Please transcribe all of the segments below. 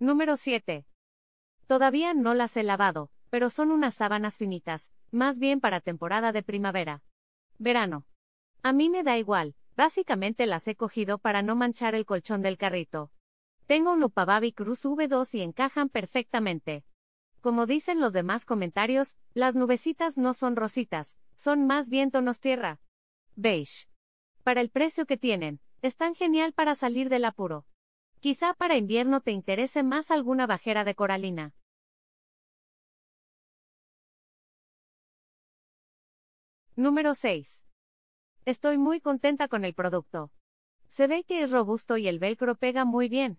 Número 7. Todavía no las he lavado, pero son unas sábanas finitas, más bien para temporada de primavera. Verano. A mí me da igual, básicamente las he cogido para no manchar el colchón del carrito. Tengo un Upavabi Cruz V2 y encajan perfectamente. Como dicen los demás comentarios, las nubecitas no son rositas, son más bien tonos tierra. Beige. Para el precio que tienen, están genial para salir del apuro. Quizá para invierno te interese más alguna bajera de coralina. Número 6. Estoy muy contenta con el producto. Se ve que es robusto y el velcro pega muy bien.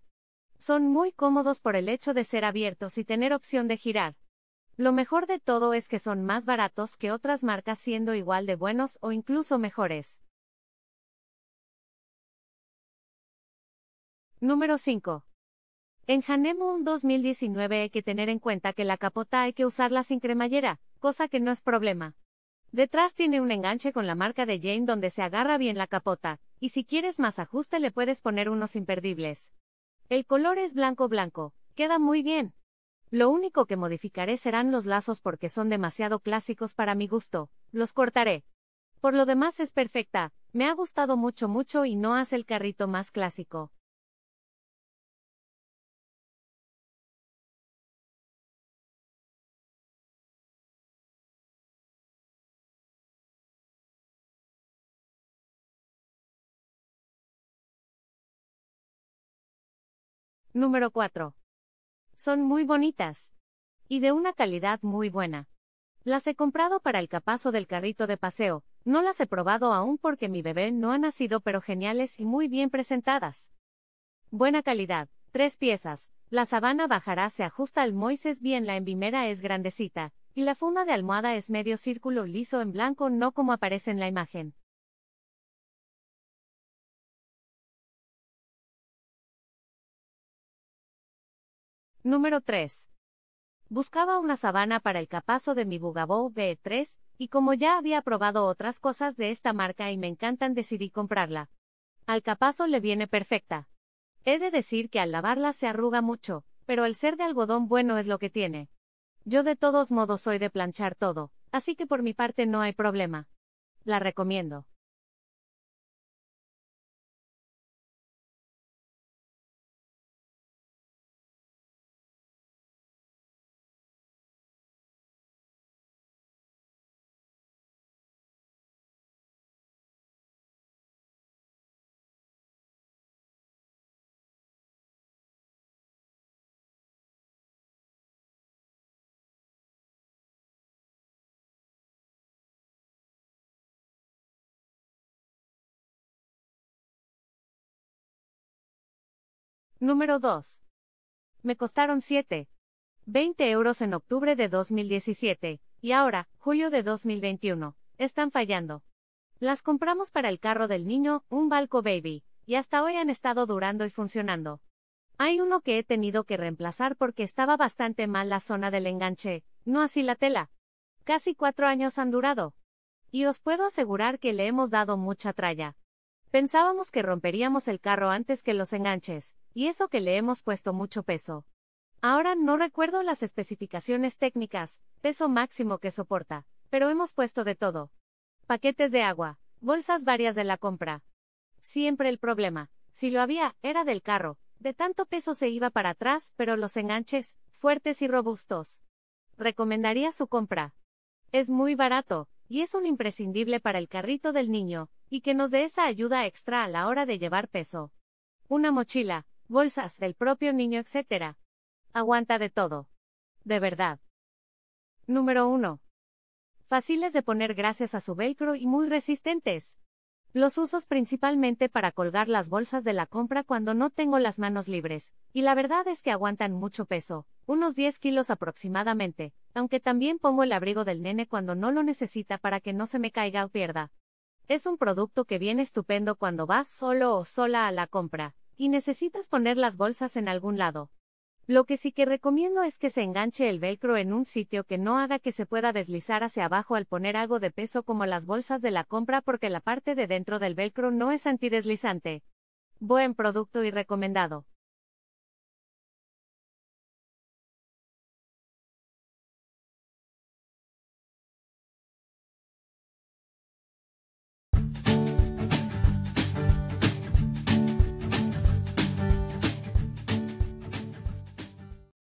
Son muy cómodos por el hecho de ser abiertos y tener opción de girar. Lo mejor de todo es que son más baratos que otras marcas siendo igual de buenos o incluso mejores. Número 5. En Hanemu un 2019 hay que tener en cuenta que la capota hay que usarla sin cremallera, cosa que no es problema. Detrás tiene un enganche con la marca de Jane donde se agarra bien la capota, y si quieres más ajuste le puedes poner unos imperdibles. El color es blanco blanco, queda muy bien. Lo único que modificaré serán los lazos porque son demasiado clásicos para mi gusto, los cortaré. Por lo demás es perfecta, me ha gustado mucho mucho y no hace el carrito más clásico. Número 4. Son muy bonitas. Y de una calidad muy buena. Las he comprado para el capazo del carrito de paseo, no las he probado aún porque mi bebé no ha nacido pero geniales y muy bien presentadas. Buena calidad, tres piezas, la sabana bajará se ajusta al Moises bien la envimera es grandecita, y la funda de almohada es medio círculo liso en blanco no como aparece en la imagen. Número 3. Buscaba una sabana para el capazo de mi Bugaboo B3, y como ya había probado otras cosas de esta marca y me encantan, decidí comprarla. Al capazo le viene perfecta. He de decir que al lavarla se arruga mucho, pero el ser de algodón bueno es lo que tiene. Yo de todos modos soy de planchar todo, así que por mi parte no hay problema. La recomiendo. Número 2. Me costaron 7. 20 euros en octubre de 2017, y ahora, julio de 2021, están fallando. Las compramos para el carro del niño, un Balco Baby, y hasta hoy han estado durando y funcionando. Hay uno que he tenido que reemplazar porque estaba bastante mal la zona del enganche, no así la tela. Casi cuatro años han durado. Y os puedo asegurar que le hemos dado mucha tralla. Pensábamos que romperíamos el carro antes que los enganches, y eso que le hemos puesto mucho peso. Ahora no recuerdo las especificaciones técnicas, peso máximo que soporta, pero hemos puesto de todo. Paquetes de agua, bolsas varias de la compra. Siempre el problema, si lo había, era del carro, de tanto peso se iba para atrás, pero los enganches, fuertes y robustos. Recomendaría su compra. Es muy barato, y es un imprescindible para el carrito del niño, y que nos dé esa ayuda extra a la hora de llevar peso. Una mochila, bolsas del propio niño, etc. Aguanta de todo. De verdad. Número 1. Fáciles de poner gracias a su velcro y muy resistentes. Los usos principalmente para colgar las bolsas de la compra cuando no tengo las manos libres, y la verdad es que aguantan mucho peso, unos 10 kilos aproximadamente, aunque también pongo el abrigo del nene cuando no lo necesita para que no se me caiga o pierda. Es un producto que viene estupendo cuando vas solo o sola a la compra y necesitas poner las bolsas en algún lado. Lo que sí que recomiendo es que se enganche el velcro en un sitio que no haga que se pueda deslizar hacia abajo al poner algo de peso como las bolsas de la compra porque la parte de dentro del velcro no es antideslizante. Buen producto y recomendado.